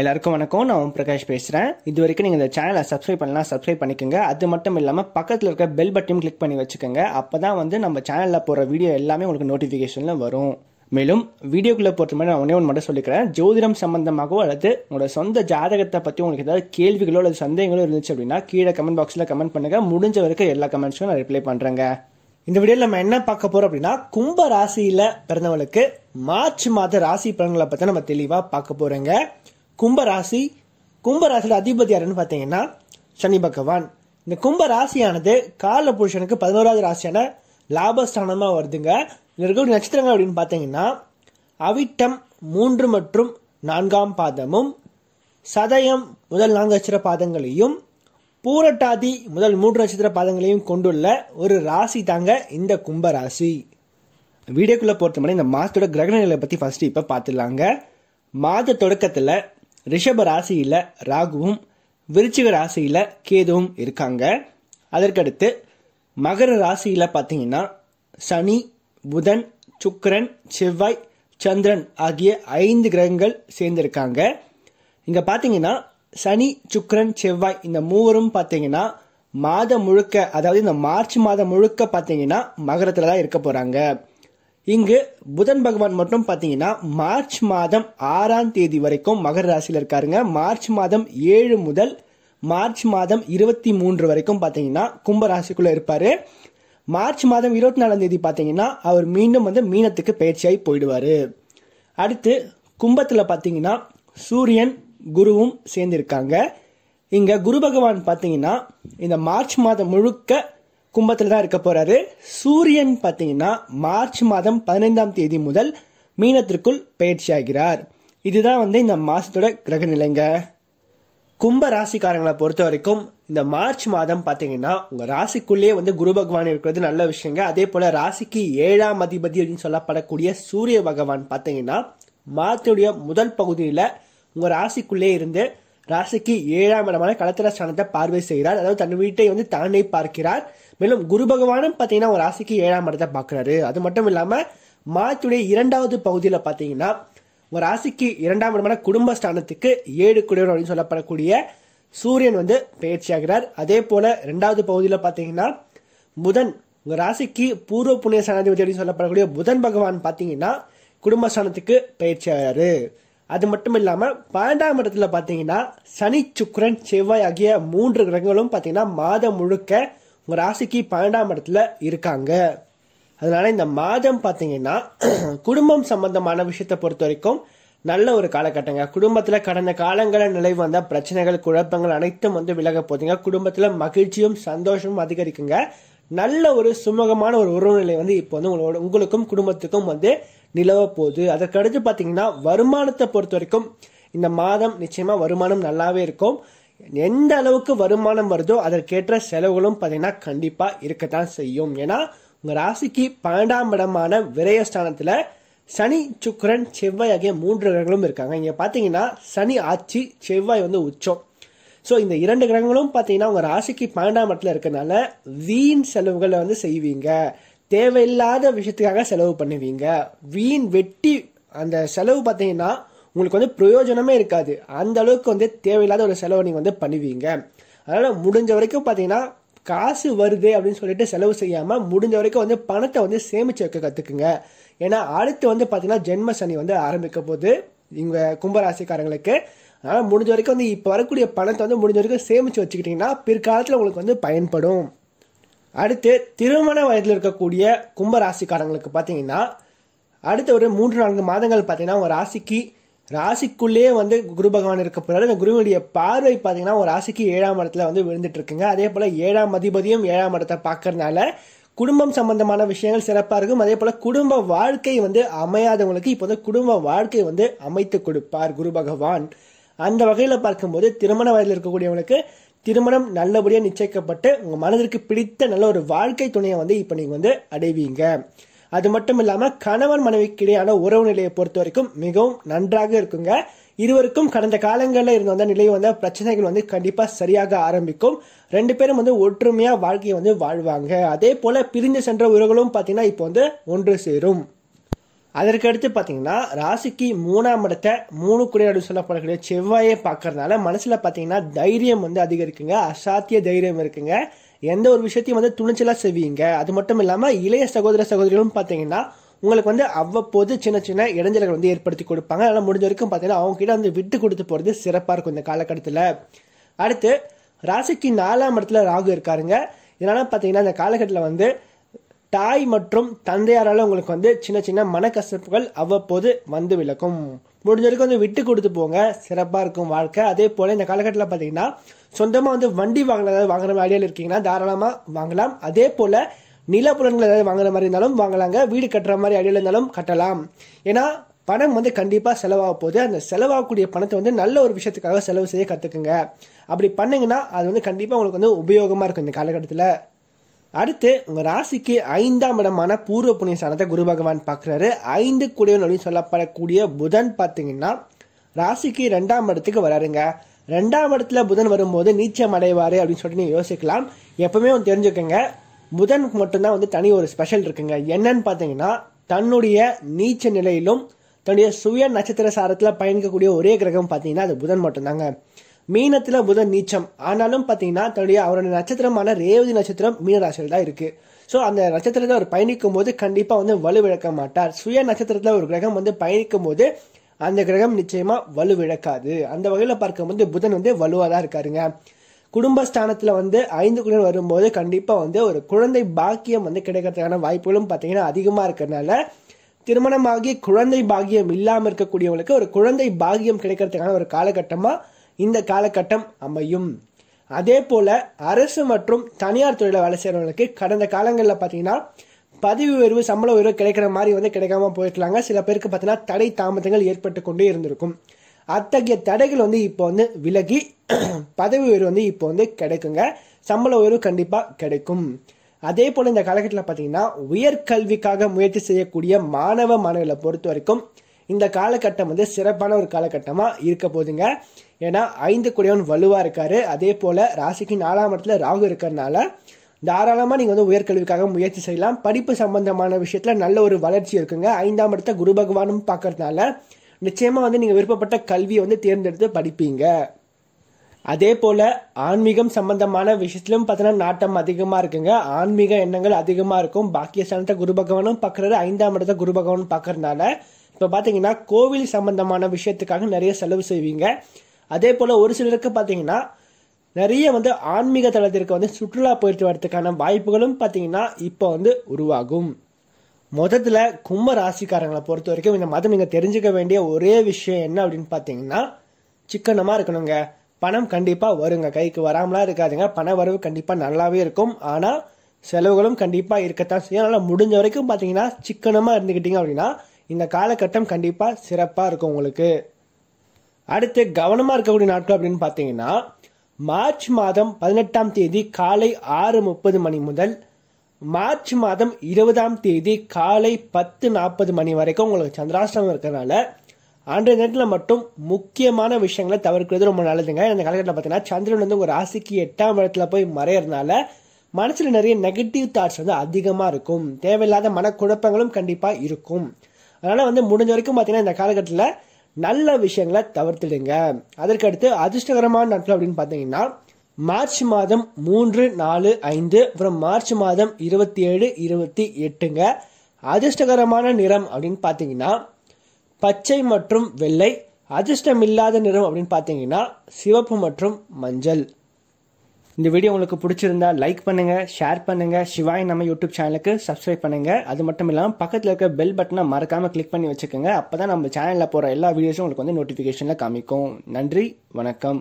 எல்லாருக்கும் வணக்கம் நான் ஓம் பிரகாஷ் பேசுகிறேன் இது வரைக்கும் நீங்கள் இந்த சேனலை சப்ஸ்கிரைப் பண்ணலாம் சப்ஸ்கிரைப் பண்ணிக்கோங்க அது மட்டும் இல்லாமல் பக்கத்தில் இருக்க பெல் பட்டனும் கிளிக் பண்ணி வச்சுக்கோங்க அப்போ தான் வந்து நம்ம சேனலில் போகிற வீடியோ எல்லாமே உங்களுக்கு நோட்டிஃபிகேஷனில் வரும் மேலும் வீடியோக்குள்ளே போகிற மாதிரி நான் ஒன்றே ஒன்று மட்டும் சொல்லிக்கிறேன் ஜோதிடம் சம்பந்தமாகவோ அல்லது உங்களோட சொந்த ஜாதகத்தை பற்றி உங்களுக்கு ஏதாவது கேள்விகளோ அல்லது சந்தேகங்களோ இருந்துச்சு அப்படின்னா கீழே கமெண்ட் பாக்ஸில் கமெண்ட் பண்ணுங்கள் முடிஞ்ச வரைக்கும் எல்லா கமெண்ட்ஸும் நான் ரிப்ளை பண்ணுறேங்க இந்த வீடியோவில் நம்ம என்ன பார்க்க போகிறோம் அப்படின்னா கும்ப ராசியில் பிறந்தவங்களுக்கு மார்ச் மாத ராசி பலன்களை பற்றி நம்ம தெளிவாக பார்க்க போகிறோங்க கும்பராசி கும்பராசியில் அதிபதி யாருன்னு சனி பகவான் இந்த கும்ப ராசியானது கால புருஷனுக்கு பதினோராவது ராசியான லாபஸ்தானமாக வருதுங்க இதில் இருக்கக்கூடிய நட்சத்திரங்கள் அப்படின்னு பார்த்தீங்கன்னா அவிட்டம் மூன்று மற்றும் நான்காம் பாதமும் சதயம் முதல் நான்கு நட்சத்திர பாதங்களையும் பூரட்டாதி முதல் மூன்று நட்சத்திர பாதங்களையும் கொண்டுள்ள ஒரு ராசி தாங்க இந்த கும்ப ராசி வீடியோக்குள்ளே பொறுத்தவரை இந்த மாதத்தோட கிரகணங்களை பற்றி ஃபஸ்ட்டு இப்போ பார்த்துடலாங்க மாத தொடக்கத்தில் ரிஷப ராசியில் ராகுவும் விருச்சிக ராசியில் கேதுவும் இருக்காங்க அதற்கடுத்து மகர ராசியில் பார்த்தீங்கன்னா சனி புதன் சுக்கரன் செவ்வாய் சந்திரன் ஆகிய ஐந்து கிரகங்கள் சேர்ந்திருக்காங்க இங்கே பார்த்தீங்கன்னா சனி சுக்கரன் செவ்வாய் இந்த மூவரும் பார்த்தீங்கன்னா மாதம் முழுக்க அதாவது இந்த மார்ச் மாதம் முழுக்க பார்த்தீங்கன்னா மகரத்தில் தான் இருக்க போகிறாங்க இங்கு புதன் பகவான் மட்டும் பார்த்தீங்கன்னா மார்ச் மாதம் ஆறாம் தேதி வரைக்கும் மகர ராசியில் இருக்காருங்க மார்ச் மாதம் ஏழு முதல் மார்ச் மாதம் இருபத்தி மூன்று வரைக்கும் பார்த்தீங்கன்னா கும்பராசிக்குள்ள இருப்பாரு மார்ச் மாதம் இருபத்தி நாலாம் தேதி பாத்தீங்கன்னா அவர் மீண்டும் வந்து மீனத்துக்கு பயிற்சியாகி போயிடுவார் அடுத்து கும்பத்தில் பார்த்தீங்கன்னா சூரியன் குருவும் சேர்ந்திருக்காங்க இங்கே குரு பகவான் பார்த்தீங்கன்னா இந்த மார்ச் மாதம் முழுக்க கும்பத்தில் தான் இருக்க போகிறாரு சூரியன் பார்த்தீங்கன்னா மார்ச் மாதம் பதினைந்தாம் தேதி முதல் மீனத்திற்குள் பயிற்சி ஆகிறார் இதுதான் வந்து இந்த மாதத்தோட கிரக நிலைங்க கும்ப ராசிக்காரங்களை பொறுத்த வரைக்கும் இந்த மார்ச் மாதம் பார்த்தீங்கன்னா உங்கள் ராசிக்குள்ளேயே வந்து குரு பகவான் இருக்கிறது நல்ல விஷயங்க அதே போல் ராசிக்கு ஏழாம் அதிபதி அப்படின்னு சொல்லப்படக்கூடிய சூரிய பகவான் பார்த்தீங்கன்னா மாதத்துடைய முதல் பகுதியில் உங்கள் ராசிக்குள்ளே இருந்து ராசிக்கு ஏழாம் இடமான கலத்திர ஸ்தானத்தை பார்வை செய்கிறார் அதாவது தன் வீட்டை வந்து தானே பார்க்கிறார் மேலும் குரு பகவானும் பார்த்தீங்கன்னா ஒரு ராசிக்கு ஏழாம் இடத்தை பார்க்குறாரு அது மட்டும் இல்லாமல் மாதத்துடைய இரண்டாவது பகுதியில் பார்த்தீங்கன்னா ஒரு ராசிக்கு இரண்டாம் இடமான குடும்ப ஸ்தானத்துக்கு ஏழு குடிவர் அப்படின்னு சொல்லப்படக்கூடிய சூரியன் வந்து பயிற்சியாகிறார் அதே போல ரெண்டாவது பகுதியில் பார்த்தீங்கன்னா புதன் உங்கள் ராசிக்கு பூர்வ புண்ணிய ஸ்தானாதிபதி அப்படின்னு சொல்லப்படக்கூடிய புதன் பகவான் பார்த்தீங்கன்னா குடும்ப ஸ்தானத்துக்கு பயிற்சியாகிறாரு அது மட்டும் இல்லாமல் பன்னெண்டாம் இடத்துல பார்த்தீங்கன்னா சனி சுக்கரன் செவ்வாய் ஆகிய மூன்று கிரகங்களும் பார்த்தீங்கன்னா மாதம் முழுக்க உங்கள் ராசிக்கு பன்னெண்டாம் இடத்துல இருக்காங்க அதனால இந்த மாதம் பார்த்தீங்கன்னா குடும்பம் சம்பந்தமான விஷயத்தை பொறுத்த வரைக்கும் நல்ல ஒரு காலகட்டங்க குடும்பத்தில் கடந்த காலங்களில் நிலை வந்த பிரச்சனைகள் குழப்பங்கள் அனைத்தும் வந்து விலக போதுங்க குடும்பத்தில் மகிழ்ச்சியும் சந்தோஷமும் அதிகரிக்குங்க நல்ல ஒரு சுமூகமான ஒரு உறவுநிலை வந்து இப்போ வந்து உங்களோட உங்களுக்கும் குடும்பத்துக்கும் வந்து நிலவ போகுது அதற்கடுத்து பார்த்தீங்கன்னா வருமானத்தை பொறுத்த வரைக்கும் இந்த மாதம் நிச்சயமாக வருமானம் நல்லாவே இருக்கும் எந்த அளவுக்கு வருமானம் வருதோ அதற்கேற்ற செலவுகளும் பார்த்தீங்கன்னா கண்டிப்பாக இருக்கத்தான் செய்யும் ஏன்னா உங்கள் ராசிக்கு பன்னெண்டாம் இடமான விரயஸ்தானத்தில் சனி சுக்கரன் செவ்வாய் ஆகிய மூன்று கிரகங்களும் இருக்காங்க இங்கே பார்த்தீங்கன்னா சனி ஆட்சி செவ்வாய் வந்து உச்சம் ஸோ இந்த இரண்டு கிரகங்களும் பார்த்தீங்கன்னா உங்கள் ராசிக்கு பன்னெண்டாம் இடத்துல இருக்கிறதுனால வீண் செலவுகளை வந்து செய்வீங்க தேவையில்லாத விஷயத்துக்காக செலவு பண்ணுவீங்க வீண் வெட்டி அந்த செலவு பார்த்தீங்கன்னா உங்களுக்கு வந்து பிரயோஜனமே இருக்காது அந்த அளவுக்கு வந்து தேவையில்லாத ஒரு செலவை நீங்கள் வந்து பண்ணுவீங்க அதனால் முடிஞ்ச வரைக்கும் பார்த்தீங்கன்னா காசு வருது அப்படின்னு சொல்லிட்டு செலவு செய்யாமல் முடிஞ்ச வரைக்கும் வந்து பணத்தை வந்து சேமிச்சு வைக்க கற்றுக்குங்க ஏன்னா அடுத்து வந்து பார்த்தீங்கன்னா ஜென்ம சனி வந்து ஆரம்பிக்க போது இவங்க கும்பராசிக்காரங்களுக்கு அதனால் முடிஞ்ச வரைக்கும் வந்து இப்போ வரக்கூடிய பணத்தை வந்து முடிஞ்ச வரைக்கும் சேமித்து வச்சுக்கிட்டிங்கன்னா பிற்காலத்தில் உங்களுக்கு வந்து பயன்படும் அடுத்து திருமண வயதில் இருக்கக்கூடிய கும்ப ராசிக்காரங்களுக்கு பார்த்தீங்கன்னா அடுத்த ஒரு மூன்று நான்கு மாதங்கள் பார்த்தீங்கன்னா உங்கள் ராசிக்கு ராசிக்குள்ளேயே வந்து குரு பகவான் இருக்க போகிறாரு அந்த குருவினுடைய பார்வை பார்த்தீங்கன்னா ஒரு ராசிக்கு ஏழாம் இடத்துல வந்து விழுந்துட்டு இருக்குங்க அதே போல் ஏழாம் அதிபதியும் ஏழாம் இடத்தை பார்க்கறதுனால குடும்பம் சம்பந்தமான விஷயங்கள் சிறப்பாக இருக்கும் அதே போல் குடும்ப வாழ்க்கை வந்து அமையாதவங்களுக்கு இப்போ வந்து குடும்ப வாழ்க்கை வந்து அமைத்து கொடுப்பார் குரு பகவான் அந்த வகையில் பார்க்கும்போது திருமண வயதில் இருக்கக்கூடியவங்களுக்கு திருமணம் நல்லபடியாக நிச்சயிக்கப்பட்டு உங்கள் மனதிற்கு பிடித்த நல்ல ஒரு வாழ்க்கை துணையை வந்து இப்போ நீங்கள் வந்து அடைவீங்க அது மட்டும் இல்லாமல் கணவன் மனைவிக்கு இடையான உறவு நிலையை பொறுத்த வரைக்கும் மிகவும் நன்றாக இருக்குங்க இருவருக்கும் கடந்த காலங்களில் இருந்து வந்த நிலையை வந்த பிரச்சனைகள் வந்து கண்டிப்பாக சரியாக ஆரம்பிக்கும் ரெண்டு பேரும் வந்து ஒற்றுமையாக வாழ்க்கையை வந்து வாழ்வாங்க அதே போல் பிரிந்து சென்ற உறவுகளும் பார்த்தீங்கன்னா இப்போ வந்து ஒன்று சேரும் அதற்கடுத்து பார்த்தீங்கன்னா ராசிக்கு மூணாம் இடத்தை மூணு குடையாடு சொல்லப்படக்கூடிய செவ்வாயை பார்க்கறதுனால மனசில் பார்த்தீங்கன்னா தைரியம் வந்து அதிகரிக்குங்க அசாத்திய தைரியம் இருக்குங்க எந்த ஒரு விஷயத்தையும் வந்து துணிச்சலாக செய்வீங்க அது மட்டும் இல்லாமல் இளைய சகோதர சகோதரிகளும் பார்த்தீங்கன்னா உங்களுக்கு வந்து அவ்வப்போது சின்ன சின்ன இடைஞ்சல்கள் வந்து ஏற்படுத்தி கொடுப்பாங்க அதனால் முடிஞ்ச வரைக்கும் பார்த்தீங்கன்னா அவங்ககிட்ட வந்து விட்டு கொடுத்து போகிறது சிறப்பாக இருக்கும் இந்த காலகட்டத்தில் அடுத்து ராசிக்கு நாலாம் இடத்துல ராகு இருக்காருங்க இதனால் பார்த்தீங்கன்னா இந்த காலகட்டத்தில் வந்து தாய் மற்றும் தந்தையாரால் உங்களுக்கு வந்து சின்ன சின்ன மனக்கசப்புகள் அவ்வப்போது வந்து விளக்கும் முடிஞ்ச வந்து விட்டு கொடுத்து போங்க சிறப்பாக இருக்கும் வாழ்க்கை அதே போல் இந்த காலகட்டத்தில் பார்த்தீங்கன்னா சொந்தமாக வந்து வண்டி வாங்கின ஏதாவது வாங்குற ஐடியாவில் இருக்கீங்கன்னா தாராளமாக வாங்கலாம் அதே போல் நிலப்புலன்கள் ஏதாவது வாங்குற மாதிரி இருந்தாலும் வாங்கலாங்க வீடு கட்டுற மாதிரி அடியில் இருந்தாலும் கட்டலாம் ஏன்னா பணம் வந்து கண்டிப்பாக செலவாக போகுது அந்த செலவாகக்கூடிய பணத்தை வந்து நல்ல ஒரு விஷயத்துக்காக செலவு செய்ய கற்றுக்குங்க அப்படி பண்ணிங்கன்னா அது வந்து கண்டிப்பாக உங்களுக்கு வந்து உபயோகமாக இருக்கும் இந்த காலகட்டத்தில் அடுத்து உங்கள் ராசிக்கு ஐந்தாம் இடமான பூர்வ புண்ணிய ஸ்தானத்தை குரு பகவான் பார்க்குறாரு ஐந்து குடியவன் அப்படின்னு சொல்லப்படக்கூடிய புதன் பார்த்தீங்கன்னா ராசிக்கு ரெண்டாம் இடத்துக்கு வராருங்க ரெண்டாம் இடத்துல புதன் வரும்போது நீச்சம் அடைவார் அப்படின்னு சொல்லிட்டு நீங்கள் யோசிக்கலாம் எப்பவுமே ஒன்று தெரிஞ்சுக்கோங்க புதனுக்கு மட்டும்தான் வந்து தனி ஒரு ஸ்பெஷல் இருக்குங்க என்னன்னு பார்த்தீங்கன்னா தன்னுடைய நீச்ச நிலையிலும் தன்னுடைய சுய நட்சத்திர சாரத்தில் பயணிக்கக்கூடிய ஒரே கிரகம் பார்த்தீங்கன்னா அது புதன் மட்டும்தாங்க மீனத்தில் புதன் நீச்சம் ஆனாலும் பாத்தீங்கன்னா தன்னுடைய அவருடைய நட்சத்திரமான ரேவதி நட்சத்திரம் மீனராசியில் தான் இருக்குது ஸோ அந்த நட்சத்திரத்தை அவர் பயணிக்கும் போது கண்டிப்பாக வந்து வலுவிழக்க மாட்டார் சுய நட்சத்திரத்தில் ஒரு கிரகம் வந்து பயணிக்கும் போது அந்த கிரகம் நிச்சயமாக வலுவிழக்காது அந்த வகையில் பார்க்கும்போது புதன் வந்து வலுவாக தான் இருக்காருங்க குடும்பஸ்தானத்தில் வந்து ஐந்து குழந்தை வரும்போது கண்டிப்பாக வந்து ஒரு குழந்தை பாக்கியம் வந்து கிடைக்கிறதுக்கான வாய்ப்புகளும் பாத்தீங்கன்னா அதிகமாக இருக்கிறதுனால திருமணமாகி குழந்தை பாக்கியம் இல்லாமல் இருக்கக்கூடியவங்களுக்கு ஒரு குழந்தை பாக்கியம் கிடைக்கிறதுக்கான ஒரு காலகட்டமாக இந்த காலகட்டம் அமையும் அதே போல் அரசு மற்றும் தனியார் துறையில் வேலை செய்கிறவங்களுக்கு கடந்த காலங்களில் பார்த்தீங்கன்னா பதவி உயர்வு சம்பள உயர்வு கிடைக்கிற மாதிரி வந்து கிடைக்காம போயிருக்கலாங்க சில பேருக்கு பார்த்தீங்கன்னா தடை தாமதங்கள் ஏற்பட்டு கொண்டே இருந்திருக்கும் அத்தகைய தடைகள் வந்து இப்போ வந்து விலகி பதவி உயர்வு வந்து இப்போ வந்து கிடைக்குங்க சம்பள உயர்வு கண்டிப்பாக கிடைக்கும் அதே போல் இந்த காலகட்டத்தில் பார்த்தீங்கன்னா உயர்கல்விக்காக முயற்சி செய்யக்கூடிய மாணவ மாணவிகளை பொறுத்த வரைக்கும் இந்த காலகட்டம் வந்து சிறப்பான ஒரு காலகட்டமாக இருக்க போதுங்க ஏன்னா ஐந்து குடையவன் வலுவாக இருக்கார் அதே போல் ராசிக்கு நாலாம் இடத்துல ராகு இருக்கிறதுனால தாராளமாக நீங்கள் வந்து உயர்கல்விக்காக முயற்சி செய்யலாம் படிப்பு சம்பந்தமான விஷயத்தில் நல்ல ஒரு வளர்ச்சி இருக்குங்க ஐந்தாம் இடத்த குரு பகவானும் பார்க்கறதுனால நிச்சயமாக வந்து நீங்கள் விருப்பப்பட்ட கல்வியை வந்து தேர்ந்தெடுத்து படிப்பீங்க அதே போல் ஆன்மீகம் சம்பந்தமான விஷயத்திலும் பார்த்தோன்னா நாட்டம் அதிகமாக இருக்குங்க ஆன்மீக எண்ணங்கள் அதிகமாக இருக்கும் பாக்கியஸ்தானத்தை குரு பகவானும் பார்க்குறாரு ஐந்தாம் இடத்த குரு பகவானும் பார்க்கறதுனால இப்போ பார்த்தீங்கன்னா கோவில் சம்பந்தமான விஷயத்துக்காக நிறைய செலவு செய்வீங்க அதே போல் ஒரு சிலருக்கு பார்த்தீங்கன்னா நிறைய வந்து ஆன்மீக தளத்திற்கு வந்து சுற்றுலா போயிட்டு வரதுக்கான வாய்ப்புகளும் பார்த்தீங்கன்னா இப்போ வந்து உருவாகும் மொத்தத்தில் கும்ப ராசிக்காரங்களை பொறுத்த வரைக்கும் இந்த மதம் நீங்கள் தெரிஞ்சுக்க வேண்டிய ஒரே விஷயம் என்ன அப்படின்னு பார்த்தீங்கன்னா சிக்கனமாக இருக்கணுங்க பணம் கண்டிப்பாக வருங்க கைக்கு வராமலாம் இருக்காதுங்க பண வரவு கண்டிப்பாக நல்லாவே இருக்கும் ஆனால் செலவுகளும் கண்டிப்பாக இருக்கத்தான் செய்யும் அதனால் முடிஞ்ச வரைக்கும் பார்த்தீங்கன்னா சிக்கனமாக இருந்துக்கிட்டீங்க அப்படின்னா இந்த காலகட்டம் கண்டிப்பாக சிறப்பாக இருக்கும் உங்களுக்கு அடுத்து கவனமாக இருக்கக்கூடிய நாட்கள் அப்படின்னு பார்த்தீங்கன்னா மார்ச் மாதம் பதினெட்டாம் தேதி காலை ஆறு முப்பது மணி முதல் மார்ச் மாதம் இருபதாம் தேதி காலை பத்து நாற்பது மணி வரைக்கும் உங்களுக்கு சந்திராஷ்டிரம் இருக்கிறனால அன்றைய நேரத்தில் மட்டும் முக்கியமான விஷயங்களை தவிர்க்கிறது ரொம்ப நல்லதுங்க இந்த காலகட்டத்தில் பார்த்தீங்கன்னா சந்திரன் வந்து ஒரு ராசிக்கு எட்டாம் இடத்துல போய் மறையறதுனால மனசில் நிறைய நெகட்டிவ் தாட்ஸ் வந்து அதிகமாக இருக்கும் தேவையில்லாத மனக்குழப்பங்களும் கண்டிப்பாக இருக்கும் அதனால் வந்து முடிஞ்ச வரைக்கும் பார்த்தீங்கன்னா இந்த காலகட்டத்தில் நல்ல விஷயங்களை தவிர்த்துடுங்க அதற்கடுத்து அதிர்ஷ்டகரமான நாட்கள் அப்படின்னு பார்த்தீங்கன்னா மார்ச் மாதம் மூன்று நாலு ஐந்து அப்புறம் மார்ச் மாதம் இருபத்தி ஏழு இருபத்தி எட்டுங்க அதிர்ஷ்டகரமான நிறம் அப்படின்னு பார்த்தீங்கன்னா பச்சை மற்றும் வெள்ளை அதிர்ஷ்டம் இல்லாத நிறம் அப்படின்னு பார்த்தீங்கன்னா சிவப்பு மற்றும் மஞ்சள் இந்த வீடியோ உங்களுக்கு பிடிச்சிருந்தா லைக் பண்ணுங்க ஷேர் பண்ணுங்க சிவாய் நம்ம யூடியூப் சேனலுக்கு சப்ஸ்கிரைப் பண்ணுங்க அது மட்டும் இல்லாமல் பக்கத்தில் இருக்க பெல் பட்டனை மறக்காம கிளிக் பண்ணி வச்சுக்கோங்க அப்போ தான் நம்ம சேனலில் போகிற எல்லா வீடியோஸும் உங்களுக்கு வந்து நோட்டிஃபிகேஷனில் காமிக்கும் நன்றி வணக்கம்